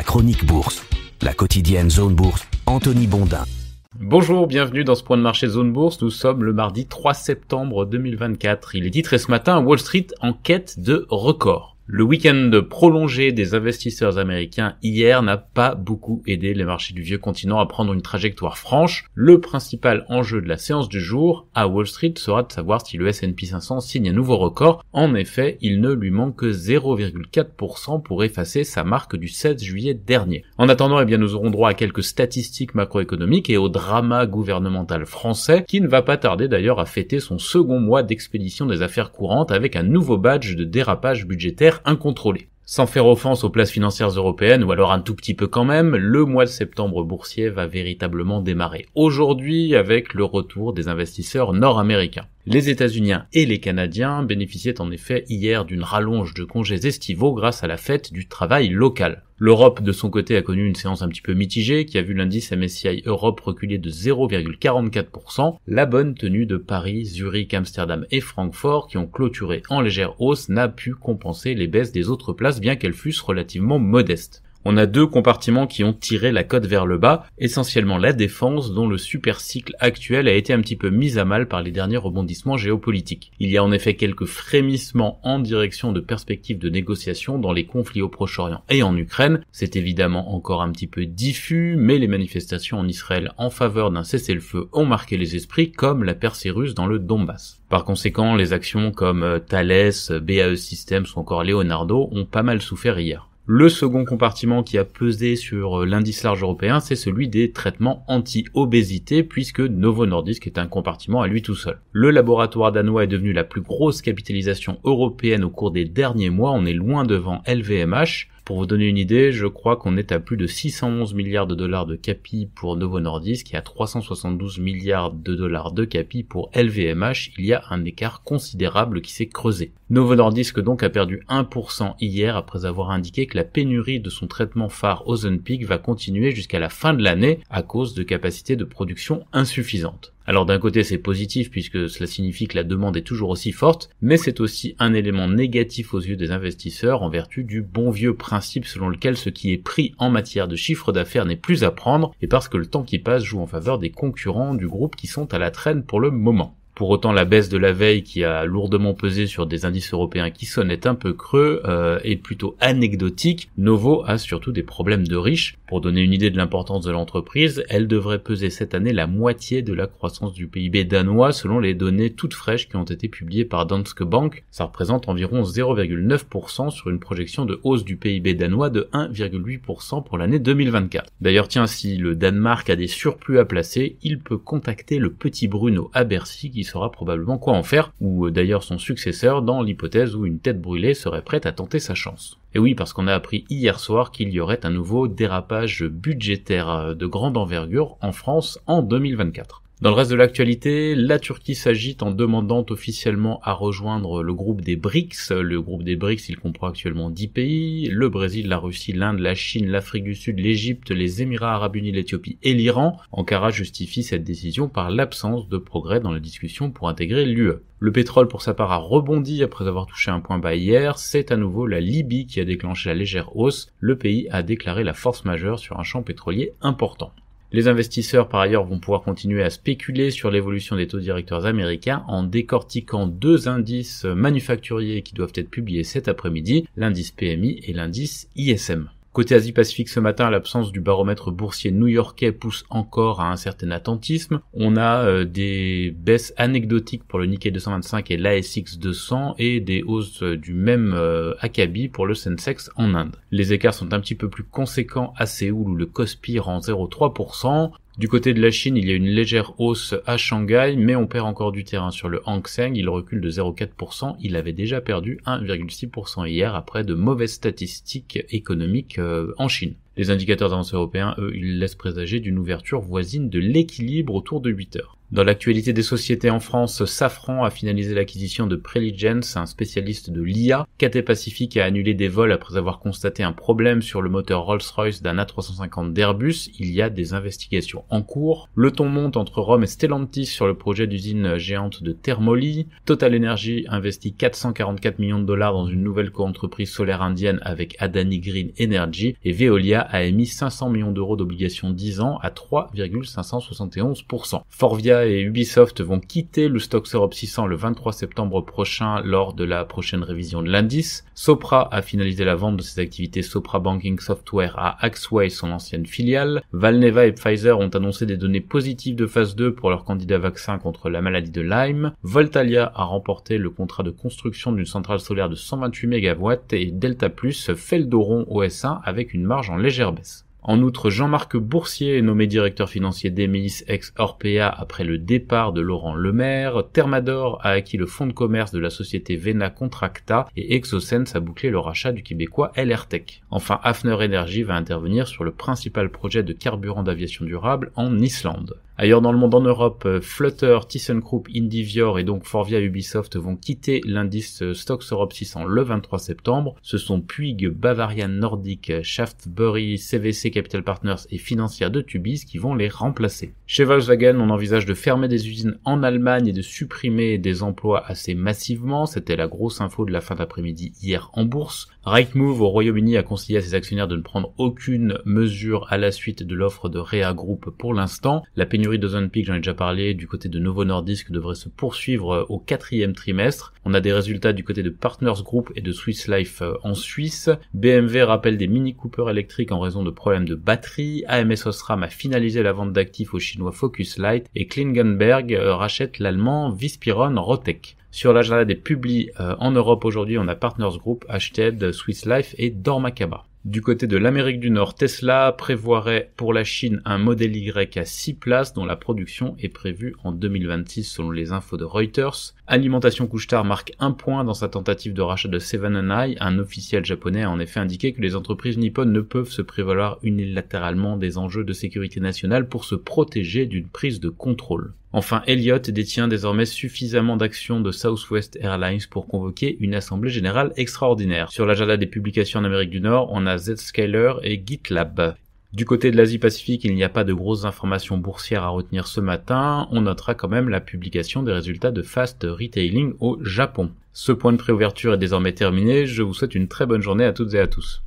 la chronique bourse, la quotidienne zone bourse, Anthony Bondin. Bonjour, bienvenue dans ce point de marché zone bourse. Nous sommes le mardi 3 septembre 2024. Il est titré ce matin Wall Street en quête de record. Le week-end prolongé des investisseurs américains hier n'a pas beaucoup aidé les marchés du vieux continent à prendre une trajectoire franche. Le principal enjeu de la séance du jour à Wall Street sera de savoir si le S&P 500 signe un nouveau record. En effet, il ne lui manque que 0,4% pour effacer sa marque du 16 juillet dernier. En attendant, eh bien, nous aurons droit à quelques statistiques macroéconomiques et au drama gouvernemental français qui ne va pas tarder d'ailleurs à fêter son second mois d'expédition des affaires courantes avec un nouveau badge de dérapage budgétaire Incontrôlé. Sans faire offense aux places financières européennes, ou alors un tout petit peu quand même, le mois de septembre boursier va véritablement démarrer. Aujourd'hui, avec le retour des investisseurs nord-américains. Les états unis et les Canadiens bénéficiaient en effet hier d'une rallonge de congés estivaux grâce à la fête du travail local. L'Europe, de son côté, a connu une séance un petit peu mitigée qui a vu l'indice MSCI Europe reculer de 0,44%. La bonne tenue de Paris, Zurich, Amsterdam et Francfort, qui ont clôturé en légère hausse, n'a pu compenser les baisses des autres places bien qu'elles fussent relativement modestes. On a deux compartiments qui ont tiré la cote vers le bas, essentiellement la défense dont le super cycle actuel a été un petit peu mis à mal par les derniers rebondissements géopolitiques. Il y a en effet quelques frémissements en direction de perspectives de négociations dans les conflits au Proche-Orient et en Ukraine. C'est évidemment encore un petit peu diffus, mais les manifestations en Israël en faveur d'un cessez-le-feu ont marqué les esprits comme la percée russe dans le Donbass. Par conséquent, les actions comme euh, Thales, BAE Systems ou encore Leonardo ont pas mal souffert hier. Le second compartiment qui a pesé sur euh, l'indice large européen, c'est celui des traitements anti-obésité, puisque Novo Nordisk est un compartiment à lui tout seul. Le laboratoire danois est devenu la plus grosse capitalisation européenne au cours des derniers mois, on est loin devant LVMH, pour vous donner une idée, je crois qu'on est à plus de 611 milliards de dollars de capi pour Novo Nordisk et à 372 milliards de dollars de capi pour LVMH. Il y a un écart considérable qui s'est creusé. Novo Nordisk donc a perdu 1% hier après avoir indiqué que la pénurie de son traitement phare Ozone va continuer jusqu'à la fin de l'année à cause de capacités de production insuffisantes. Alors d'un côté c'est positif puisque cela signifie que la demande est toujours aussi forte, mais c'est aussi un élément négatif aux yeux des investisseurs en vertu du bon vieux principe selon lequel ce qui est pris en matière de chiffre d'affaires n'est plus à prendre et parce que le temps qui passe joue en faveur des concurrents du groupe qui sont à la traîne pour le moment. Pour autant, la baisse de la veille qui a lourdement pesé sur des indices européens qui sonnaient un peu creux euh, est plutôt anecdotique. Novo a surtout des problèmes de riches. Pour donner une idée de l'importance de l'entreprise, elle devrait peser cette année la moitié de la croissance du PIB danois selon les données toutes fraîches qui ont été publiées par Danske Bank. Ça représente environ 0,9% sur une projection de hausse du PIB danois de 1,8% pour l'année 2024. D'ailleurs, tiens, si le Danemark a des surplus à placer, il peut contacter le petit Bruno à Bercy saura probablement quoi en faire, ou euh, d'ailleurs son successeur dans l'hypothèse où une tête brûlée serait prête à tenter sa chance. Et oui, parce qu'on a appris hier soir qu'il y aurait un nouveau dérapage budgétaire euh, de grande envergure en France en 2024. Dans le reste de l'actualité, la Turquie s'agite en demandant officiellement à rejoindre le groupe des BRICS. Le groupe des BRICS, il comprend actuellement 10 pays, le Brésil, la Russie, l'Inde, la Chine, l'Afrique du Sud, l'Égypte, les Émirats arabes unis, l'Éthiopie et l'Iran. Ankara justifie cette décision par l'absence de progrès dans la discussion pour intégrer l'UE. Le pétrole, pour sa part, a rebondi après avoir touché un point bas hier. C'est à nouveau la Libye qui a déclenché la légère hausse. Le pays a déclaré la force majeure sur un champ pétrolier important. Les investisseurs par ailleurs vont pouvoir continuer à spéculer sur l'évolution des taux directeurs américains en décortiquant deux indices manufacturiers qui doivent être publiés cet après-midi, l'indice PMI et l'indice ISM. Côté Asie-Pacifique ce matin, l'absence du baromètre boursier new-yorkais pousse encore à un certain attentisme. On a euh, des baisses anecdotiques pour le Nikkei 225 et l'ASX 200 et des hausses euh, du même euh, acabi pour le Sensex en Inde. Les écarts sont un petit peu plus conséquents à Séoul où le Kospi rend 0,3%. Du côté de la Chine, il y a une légère hausse à Shanghai, mais on perd encore du terrain sur le Hang Seng, il recule de 0,4%, il avait déjà perdu 1,6% hier après de mauvaises statistiques économiques euh, en Chine. Les indicateurs d'avance européens, eux, ils laissent présager d'une ouverture voisine de l'équilibre autour de 8 heures. Dans l'actualité des sociétés en France, Safran a finalisé l'acquisition de Preligence, un spécialiste de l'IA. KT Pacific a annulé des vols après avoir constaté un problème sur le moteur Rolls-Royce d'un A350 d'Airbus. Il y a des investigations en cours. Le ton monte entre Rome et Stellantis sur le projet d'usine géante de Thermoly. Total Energy investit 444 millions de dollars dans une nouvelle co-entreprise solaire indienne avec Adani Green Energy et Veolia a émis 500 millions d'euros d'obligations 10 ans à 3,571%. Forvia et Ubisoft vont quitter le stock 600 le 23 septembre prochain lors de la prochaine révision de l'indice. Sopra a finalisé la vente de ses activités Sopra Banking Software à Axway, son ancienne filiale. Valneva et Pfizer ont annoncé des données positives de phase 2 pour leur candidat vaccin contre la maladie de Lyme. Voltalia a remporté le contrat de construction d'une centrale solaire de 128 MW et Delta Plus fait le 1 avec une marge en légère baisse. En outre, Jean-Marc Boursier est nommé directeur financier d'Emilis ex-Orpea après le départ de Laurent Lemaire. Thermador a acquis le fonds de commerce de la société Vena Contracta et Exosens a bouclé le rachat du québécois LRTech. Enfin, Hafner Energy va intervenir sur le principal projet de carburant d'aviation durable en Islande. Ailleurs dans le monde, en Europe, euh, Flutter, ThyssenKrupp, Indivior et donc Forvia Ubisoft vont quitter l'indice euh, Stocks Europe 600 le 23 septembre. Ce sont Puig, Bavarian Nordic, euh, Shaftbury, CVC Capital Partners et Financière de Tubis qui vont les remplacer. Chez Volkswagen, on envisage de fermer des usines en Allemagne et de supprimer des emplois assez massivement. C'était la grosse info de la fin d'après-midi hier en bourse. Rightmove au Royaume-Uni a conseillé à ses actionnaires de ne prendre aucune mesure à la suite de l'offre de Rea Group pour l'instant. La pénurie pénurie j'en ai déjà parlé, du côté de Novo Nordisk devrait se poursuivre euh, au quatrième trimestre. On a des résultats du côté de Partners Group et de Swiss Life euh, en Suisse. BMW rappelle des Mini Cooper électriques en raison de problèmes de batterie. AMS Osram a finalisé la vente d'actifs au chinois Focus Light et Klingenberg euh, rachète l'allemand Vispiron Rotec. Sur la l'agenda des publis en Europe aujourd'hui, on a Partners Group, Ashted, Swiss Life et Dormakaba. Du côté de l'Amérique du Nord, Tesla prévoirait pour la Chine un modèle Y à 6 places dont la production est prévue en 2026 selon les infos de Reuters. Alimentation Couchetard marque un point dans sa tentative de rachat de Seven Eye. Un officiel japonais a en effet indiqué que les entreprises nippones ne peuvent se prévaloir unilatéralement des enjeux de sécurité nationale pour se protéger d'une prise de contrôle. Enfin, Elliot détient désormais suffisamment d'actions de Southwest Airlines pour convoquer une assemblée générale extraordinaire. Sur l'agenda des publications en Amérique du Nord, on a Zscaler et GitLab. Du côté de l'Asie-Pacifique, il n'y a pas de grosses informations boursières à retenir ce matin. On notera quand même la publication des résultats de Fast Retailing au Japon. Ce point de préouverture est désormais terminé. Je vous souhaite une très bonne journée à toutes et à tous.